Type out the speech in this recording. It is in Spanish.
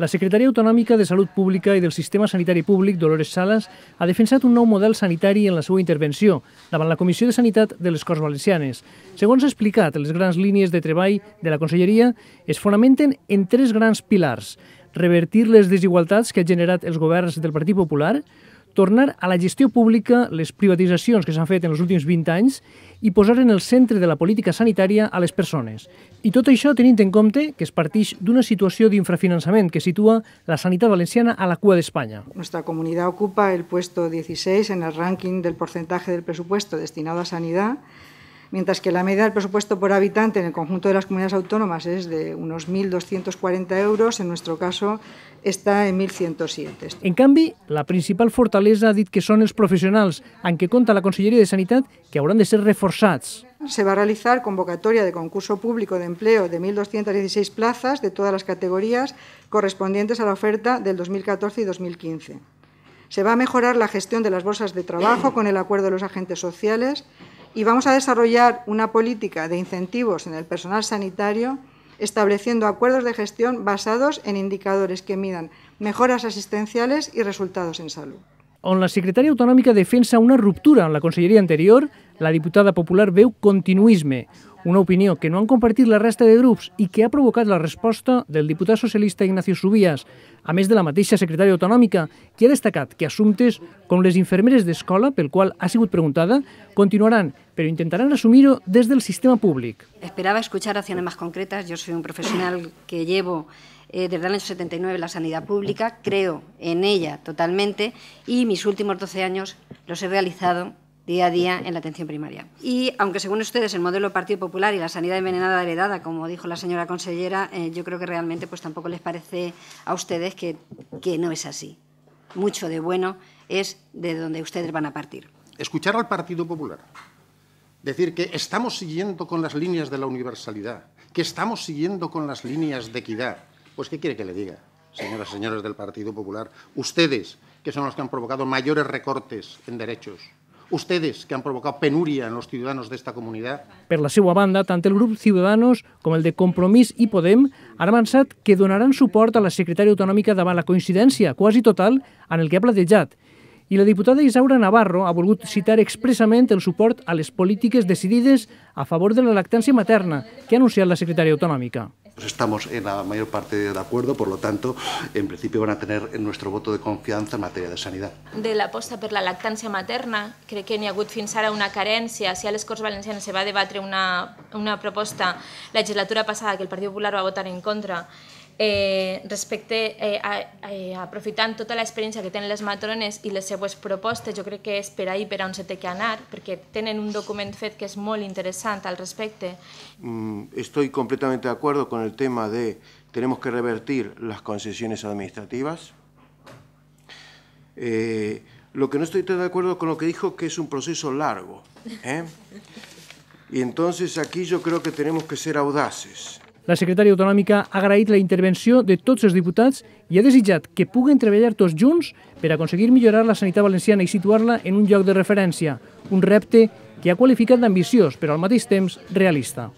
La Secretaria autonòmica de Salut Pública i del Sistema Sanitari Públic, Dolores Sales, ha defensat un nou model sanitari en la seva intervenció davant la Comissió de Sanitat de les Corts Valencianes. Segons ha explicat, les grans línies de treball de la Conselleria es fonamenten en tres grans pilars. Revertir les desigualtats que ha generat els governs del Partit Popular, tornar a la gestió pública les privatitzacions que s'han fet en els últims 20 anys i posar en el centre de la política sanitària a les persones. I tot això tenint en compte que es partix d'una situació d'infrafinançament que situa la sanitat valenciana a la cua d'Espanya. Nuestra comunidad ocupa el puesto 16 en el ranking del porcentaje del presupuesto destinado a sanidad mientras que la media del presupuesto por habitante en el conjunto de las comunidades autónomas es de unos 1.240 euros, en nuestro caso está en 1.107. En cambio, la principal fortaleza ha dit que son los profesionales, aunque cuenta la consellería de Sanidad que habrán de ser reforzados. Se va a realizar convocatoria de concurso público de empleo de 1.216 plazas de todas las categorías correspondientes a la oferta del 2014 y 2015. Se va a mejorar la gestión de las bolsas de trabajo con el acuerdo de los agentes sociales y vamos a desarrollar una política de incentivos en el personal sanitario estableciendo acuerdos de gestión basados en indicadores que midan mejoras asistenciales y resultados en salud. on la secretària autonòmica defensa una ruptura en la conselleria anterior, la diputada popular veu continuisme, una opinió que no han compartit la resta de grups i que ha provocat la resposta del diputat socialista Ignacio Subías, a més de la mateixa secretària autonòmica, que ha destacat que assumptes com les infermeres d'escola, pel qual ha sigut preguntada, continuaran, però intentaran assumir-ho des del sistema públic. Esperava escuchar acciones más concretas. Yo soy un profesional que llevo Eh, desde el año 79 la sanidad pública, creo en ella totalmente y mis últimos 12 años los he realizado día a día en la atención primaria. Y aunque según ustedes el modelo Partido Popular y la sanidad envenenada heredada, como dijo la señora consellera, eh, yo creo que realmente pues tampoco les parece a ustedes que, que no es así. Mucho de bueno es de donde ustedes van a partir. Escuchar al Partido Popular, decir que estamos siguiendo con las líneas de la universalidad, que estamos siguiendo con las líneas de equidad, Pues ¿qué quiere que le diga, señoras y señores del Partido Popular? Ustedes, que son los que han provocado mayores recortes en derechos, ustedes que han provocado penuria en los ciudadanos de esta comunidad. Per la seva banda, tant el grup Ciudadanos com el de Compromís i Podem han avançat que donaran suport a la secretària autonòmica davant la coincidència quasi total en el que ha platejat. I la diputada Isaura Navarro ha volgut citar expressament el suport a les polítiques decidides a favor de la lactància materna que ha anunciat la secretària autonòmica. Pues estamos en la mayor parte de acuerdo, por lo tanto, en principio van a tener nuestro voto de confianza en materia de sanidad. De la posta per la lactancia materna, crec que n'hi ha hagut fins ara una carencia. Si a les Corts Valencianes se va a debatre una, una la legislatura pasada que el Partido Popular va a votar en contra, eh, respecte eh, a, eh, aprovechar toda la experiencia que tienen los matrones y les seues propostes, yo creo que es per ahir per on se te que anar, porque tienen un documento fet que es muy interesante al respecto. Mm, estoy completamente de acuerdo con el tema de tenemos que revertir las concesiones administrativas. Eh, lo que no estoy tan de acuerdo con lo que dijo que es un proceso largo. Y entonces aquí yo creo que tenemos que ser audaces. La secretària autonòmica ha agraït la intervenció de tots els diputats i ha desitjat que puguen treballar tots junts per aconseguir millorar la sanitat valenciana i situar-la en un lloc de referència, un repte que ha qualificat d'ambiciós però al mateix temps realista.